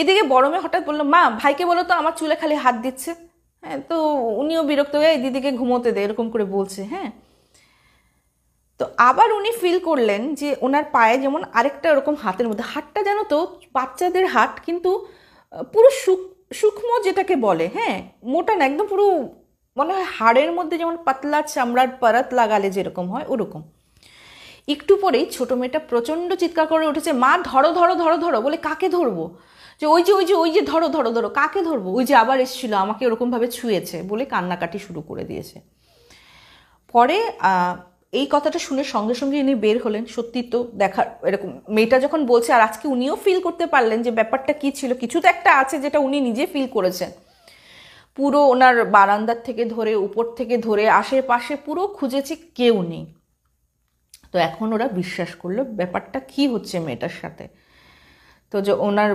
এদিকে বড় মেয়ে হঠাৎ বললো মা ভাইকে বলো তো আমার চুলে খালি হাত দিচ্ছে হ্যাঁ তো উনিও বিরক্ত হয়ে দিদিকে ঘুমোতে দেয় এরকম করে বলছে হ্যাঁ তো আবার উনি ফিল করলেন যে ওনার পায়ে যেমন আরেকটা ওরকম হাতের মধ্যে হাতটা জানো তো বাচ্চাদের হাত কিন্তু পুরো সূক্ষ্ম যেটাকে বলে হ্যাঁ মোটা না একদম পুরো মনে হয় হাড়ের মধ্যে যেমন পাতলা চামড়ার পারাত লাগালে যেরকম হয় ওরকম একটু পরেই ছোট মেয়েটা প্রচণ্ড চিৎকার করে উঠেছে মা ধরো ধরো ধরো ধরো বলে কাকে ধরবো যে ওই যে ওই যে ওই যে ধরো ধরো ধরো কাকে ধরবো ওই যে আবার এসেছিল আমাকে ওরকমভাবে ছুঁয়েছে বলে কান্নাকাটি শুরু করে দিয়েছে পরে এই কথাটা শুনে সঙ্গে সঙ্গে ইনি বের হলেন সত্যি তো দেখার এরকম মেয়েটা যখন বলছে আর আজকে উনিও ফিল করতে পারলেন যে ব্যাপারটা কী ছিল কিছু তো একটা আছে যেটা উনি নিজে ফিল করেছেন পুরো ওনার বারান্দার থেকে ধরে উপর থেকে ধরে আশেপাশে পুরো খুঁজেছে কেউ নেই তো এখন ওরা বিশ্বাস করলো ব্যাপারটা কি হচ্ছে মেয়েটার সাথে তো যে ওনার